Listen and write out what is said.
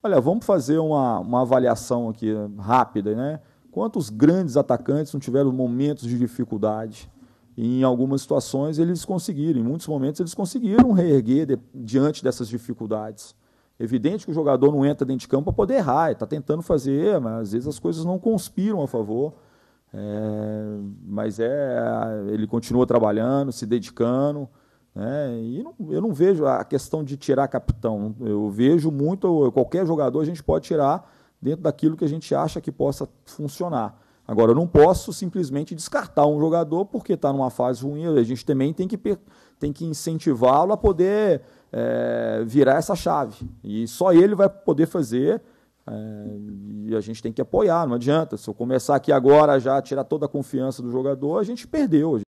Olha, vamos fazer uma, uma avaliação aqui rápida, né? Quantos grandes atacantes não tiveram momentos de dificuldade? em algumas situações eles conseguiram, em muitos momentos eles conseguiram reerguer de, diante dessas dificuldades. Evidente que o jogador não entra dentro de campo para poder errar, está tentando fazer, mas às vezes as coisas não conspiram a favor. É, mas é, ele continua trabalhando, se dedicando, é, e não, eu não vejo a questão de tirar capitão. Eu vejo muito, qualquer jogador a gente pode tirar dentro daquilo que a gente acha que possa funcionar. Agora, eu não posso simplesmente descartar um jogador porque está numa fase ruim. A gente também tem que, tem que incentivá-lo a poder é, virar essa chave. E só ele vai poder fazer. É, e a gente tem que apoiar, não adianta. Se eu começar aqui agora já tirar toda a confiança do jogador, a gente perdeu.